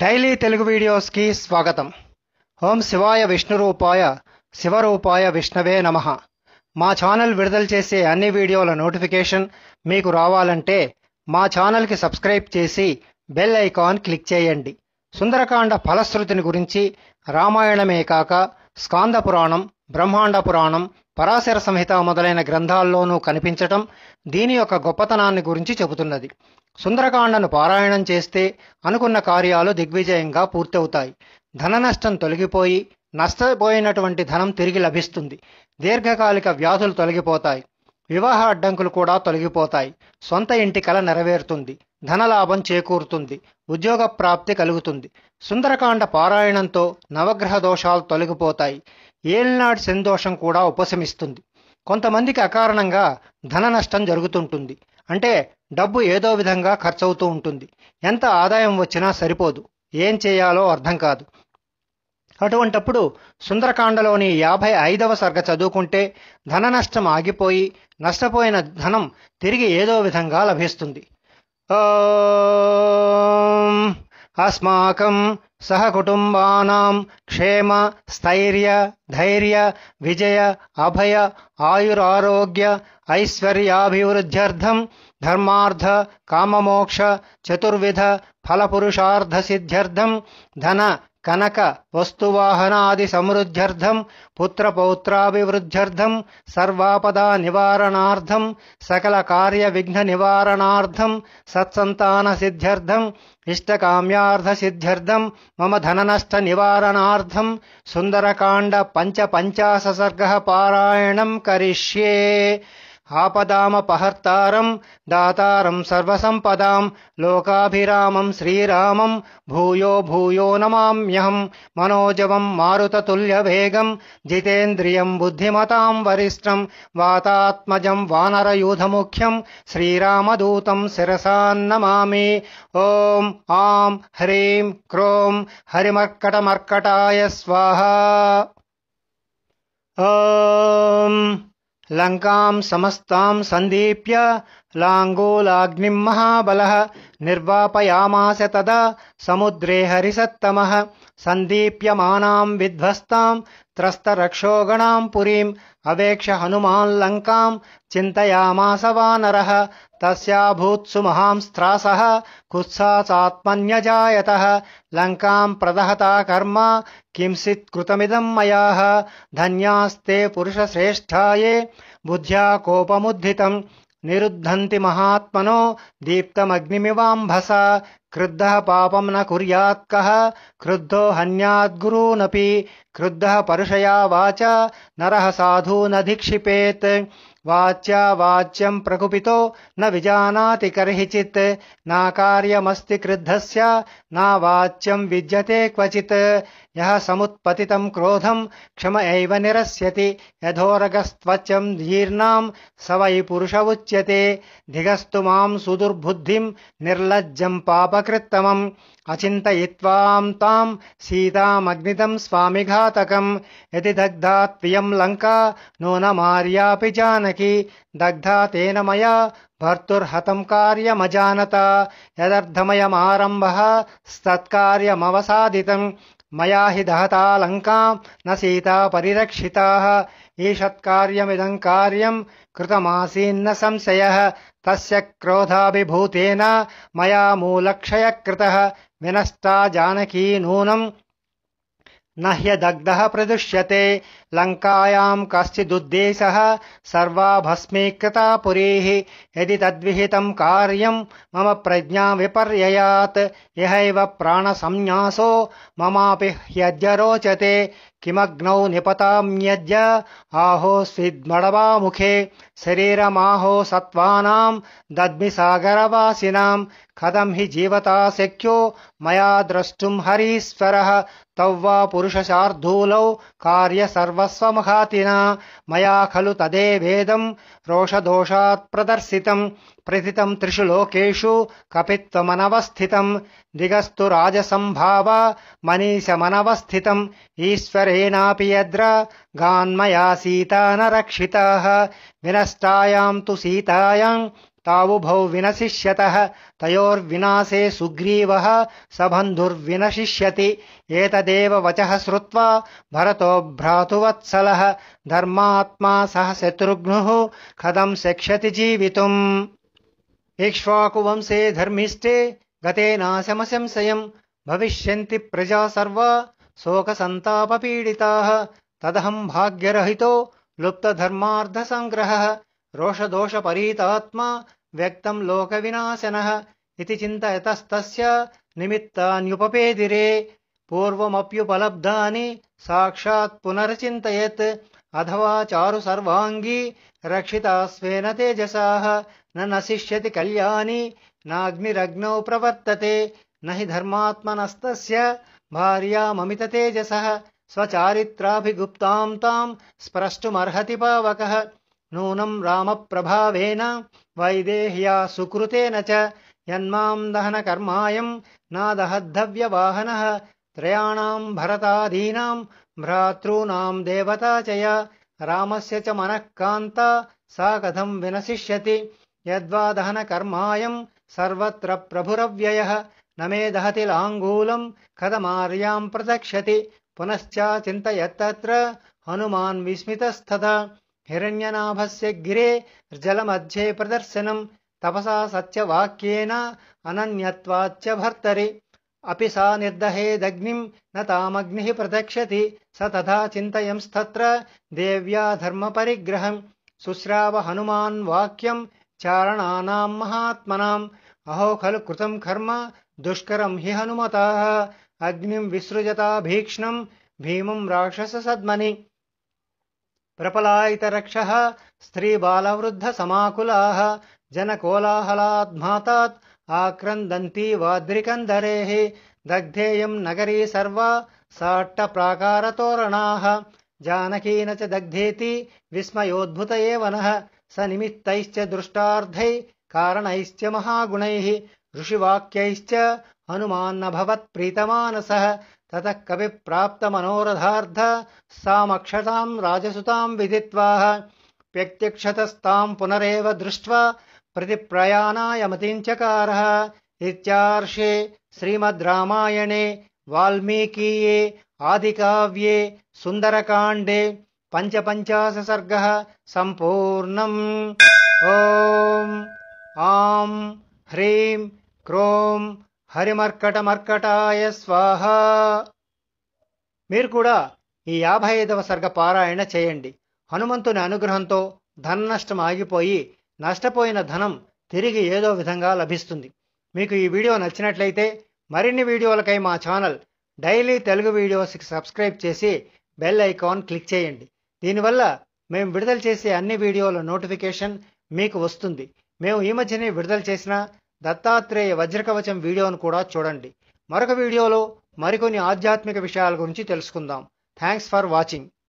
daily Telugu వీడియోస్కి స్వాగతం ఓం శివాయ విష్ణురూపాయ శివరూపాయ విష్ణవే నమ మా ఛానల్ విడుదల చేసే అన్ని వీడియోల నోటిఫికేషన్ మీకు రావాలంటే మా ఛానల్కి సబ్స్క్రైబ్ చేసి బెల్ ఐకాన్ క్లిక్ చేయండి సుందరకాండ ఫలశ్రుతిని గురించి రామాయణమే కాక స్కాంద పురాణం బ్రహ్మాండ పురాణం పరాశర సంహిత మొదలైన గ్రంథాల్లోనూ కనిపించటం దీని యొక్క గొప్పతనాన్ని గురించి చెబుతున్నది సుందరకాండను పారాయణం చేస్తే అనుకున్న కార్యాలు దిగ్విజయంగా పూర్తవుతాయి ధన నష్టం తొలగిపోయి నష్టపోయినటువంటి ధనం తిరిగి లభిస్తుంది దీర్ఘకాలిక వ్యాధులు తొలగిపోతాయి వివాహ అడ్డంకులు కూడా తొలగిపోతాయి సొంత ఇంటి కల నెరవేరుతుంది ధనలాభం చేకూరుతుంది ఉద్యోగ ప్రాప్తి కలుగుతుంది సుందరకాండ పారాయణంతో నవగ్రహ దోషాలు తొలగిపోతాయి ఏళ్నాటి సంతోషం కూడా ఉపశమిస్తుంది కొంతమందికి అకారణంగా ధన నష్టం జరుగుతుంటుంది అంటే డబ్బు ఏదో విధంగా ఖర్చవుతూ ఉంటుంది ఎంత ఆదాయం వచ్చినా సరిపోదు ఏం చేయాలో అర్థం కాదు అటువంటప్పుడు సుందరకాండలోని యాభై ఐదవ సర్గ చదువుకుంటే ధన నష్టం ఆగిపోయి నష్టపోయిన ధనం తిరిగి ఏదో విధంగా లభిస్తుంది అస్మాకం सहकुटुबा क्षेम स्थर्य धैर्य विजय अभय आयुरारोग्य ऐश्वर्याभिवृद्ध्यर्थं धर्मार्थ काममोक्ष चतुर्विध फलपुरुषार्धसिद्ध्यर्थं धन కనక వస్తువాహనాది సమృద్ధ్యర్థం పుత్రపౌత్రాభివృద్ధ్యర్థం సర్వాపదా నివారణార్థం సకల కార్య విఘ్న నివారణార్థం సత్సంతాన సిద్ధ్యర్థం ఇష్టకామ్యార్థ సిద్ధ్యర్థం మమ ధననష్ట నివారణార్థం సుందరకాండ పంచ పంచాశ సర్గ పారాయణం కరిష్యే आपदामपहर्तारं दातारं सर्वसम्पदां लोकाभिरामं श्रीरामं भूयो भूयो नमाम्यहं मनोजवं मारुततुल्यवेगं जितेन्द्रियं बुद्धिमतां वरिष्ठं वातात्मजं वानरयूधमुख्यं श्रीरामदूतं शिरसान्नमामि ॐ आं ह्रीं क्रों हरिमर्कटमर्कटा स्वाहा ॐ लंका समस्ता सन्देप्य लाङ्गूलाग्निं महाबलः निर्वापयामास तदा समुद्रे हरिसत्तमः सन्दीप्यमानां विध्वस्तां त्रस्तरक्षोगणां पुरीम् अवेक्ष हनुमाल्लङ्कां चिंतयामास वानर तस्याभूत्सु महांस्त्रासः कुत्साचात्मन्यजायतः लंका प्रदहता कर्मा किंसिद कृतमिदं मयाः धन्यास्ते पुरुषश्रेष्ठाये बुद्ध्या कोपमुद्धितम् निरुद्धन्ति महात्मनो दीप्तमग्निमिवाम्भस क्रुद्धः पापम् न कः क्रुद्धो हन्याद्गुरूनपि क्रुद्धः परुषया वाचा नरः साधूनधिक्षिपेत् वाच्या वाच्यम् प्रकुपितो न विजानाति कर्हिचित् नाकार्यमस्ति क्रुद्धस्य ना विद्यते क्वचित् यः समुत्पतितम् क्रोधं क्षम एव निरस्यति यथोरगस्त्वचम् जीर्णाम् स वै पुरुष उच्यते धिगस्तु माम् सुदुर्बुद्धिम् निर्लज्जम् पापकृत्तमम् अचिन्तयित्वाम् ताम् सीतामग्नितम् स्वामिघातकम् यदि दग्धा त्वयम् लङ्का नून मार्यापि दग्धा तेन मया भर्तुर्हतम् कार्यमजानता यदर्थमयमारम्भः सत्कार्यमवसादितम् मया हि दहता लङ्कां न सीता परिरक्षिताः ईषत्कार्यमिदं कार्यं कृतमासीन्न संशयः तस्य क्रोधाभिभूतेन मया मूलक्षयः विनष्टा जानकी नूनम न ह्यदग्धः प्रदुष्यते लङ्कायाम् कचिदुद्देश सर्वा भस्मीकृता पुरी यदि तद्विहितम् कार्यम् मम प्रज्ञा विपर्ययात् इहैव प्राणसंन्यासो ममापि रोचते किमग्नौ निपताम्यद्य आहो मुखे शरीरमाहो सत्त्वानाम् दद्मिसागरवासिनाम् कथम् हि जीवता शक्यो मया द्रष्टुम् हरीश्वरः तौ वा पुरुषशार्धूलौ कार्यसर्वस्वमुखातिना मया खलु तदेवेदम् प्रदर्शितम् प्रथितम् त्रिषु लोकेषु कपित्वमनवस्थितम् दिगस्तु राजसम्भाव मनीषमनवस्थितम् ईश्वरेणापि यद्रा गान्मया सीता न रक्षिताः विनष्टायाम् तु सीतायाम् तावुभौ विनशिष्यतः तयोर्विनाशे सुग्रीवः सबन्धुर्विनशिष्यति एतदेव वचः श्रुत्वा भरतो भ्रातुवत्सलः धर्मात्मा सह शत्रुघ्नुः कथं शक्ष्यति जीवितुम् इक्ष्वाकुवंशे धर्मिष्ठे गतेनाशमसंशयं भविष्यन्ति प्रजा सर्वा शोकसन्तापपीडिताः तदहं भाग्यरहितो लुप्तधर्मार्धसङ्ग्रहः रोषदोषपरीतात्मा व्यक्तं लोकविनाशनः इति चिन्तयतस्तस्य निमित्तान्युपपेदिरे पूर्वमप्युपलब्धानि साक्षात् पुनर्चिन्तयेत् अथवा चारु सर्वाङ्गी रक्षिता स्वेन तेजसाः न नशिष्यति कल्याणी नाग्निरग्नौ प्रवर्तते न हि धर्मात्मनस्तस्य भार्याममिततेजसः स्वचारित्राभिगुप्तां तां स्प्रष्टुमर्हति पावकः नूनम् रामप्रभावेन वैदेह्या सुकृतेन च यन्मां दहनकर्मायम् नादहद्धव्यवाहनः त्रयाणाम् भरतादीनाम् भ्रातॄणाम् देवता चया रामस्य च मनःकान्ता सा कथम् विनशिष्यति यद्वा दहनकर्मायम् सर्वत्र प्रभुरव्ययः न मे दहतिलाङ्गूलम् कदमार्याम् प्रदक्ष्यति पुनश्च चिन्तयत्तत्र हनुमान् विस्मितस्तथा हिरण्यनाभस्य गिरे जलमध्ये प्रदर्शनं तपसा सत्यवाक्येन अनन्यत्वाच्च भर्तरि अपि सा निर्दहेदग्निं न तामग्निः प्रदक्षति स तथा चिन्तयंस्तत्र देव्या धर्मपरिग्रहं शुश्राव हनुमान्वाक्यं चारणानां महात्मनाम् अहो खलु कृतं कर्म दुष्करं हि हनुमतः अग्निं विसृजता भीक्ष्णं भीमं राक्षससद्मनि प्रपलायितरक्षः स्त्रीबालवृद्धसमाकुलाः मातात् आक्रन्दन्ती वाद्रिकन्दरेः दग्धेयम् नगरी सर्वा साट्टप्राकारतोरणाः न च दग्धेति विस्मयोद्भुत एव नः स निमित्तैश्च दृष्टार्धैः कारणैश्च महागुणैः ऋषिवाक्यैश्च हनुमान्नभवत्प्रीतमानसः ततः कविप्राप्तमनोरथा सामक्षतां राजसुतां विदित्वा व्यक्तिक्षतस्तां पुनरेव दृष्ट्वा प्रतिप्रयाणाय मतिं चकारः इत्यार्षे श्रीमद्रामायणे वाल्मीकीये आदिकाव्ये सुन्दरकाण्डे पञ्चपञ्चाशसर्गः सम्पूर्णम् ओ आं ह्रीं क्रों హరిమర్కట మర్కటాయ స్వాహ మీరు కూడా ఈ యాభై ఐదవ సర్గ పారాయణ చేయండి హనుమంతుని అనుగ్రహంతో ధన నష్టం ఆగిపోయి నష్టపోయిన ధనం తిరిగి ఏదో విధంగా లభిస్తుంది మీకు ఈ వీడియో నచ్చినట్లయితే మరిన్ని వీడియోలకై మా ఛానల్ డైలీ తెలుగు వీడియోస్కి సబ్స్క్రైబ్ చేసి బెల్ ఐకాన్ క్లిక్ చేయండి దీనివల్ల మేము విడుదల చేసే అన్ని వీడియోల నోటిఫికేషన్ మీకు వస్తుంది మేము ఈ మధ్యనే విడుదల చేసిన దత్తాత్రేయ వజ్రకవచం వీడియోను కూడా చూడండి మరొక వీడియోలో మరికొన్ని ఆధ్యాత్మిక విషయాల గురించి తెలుసుకుందాం థ్యాంక్స్ ఫర్ వాచింగ్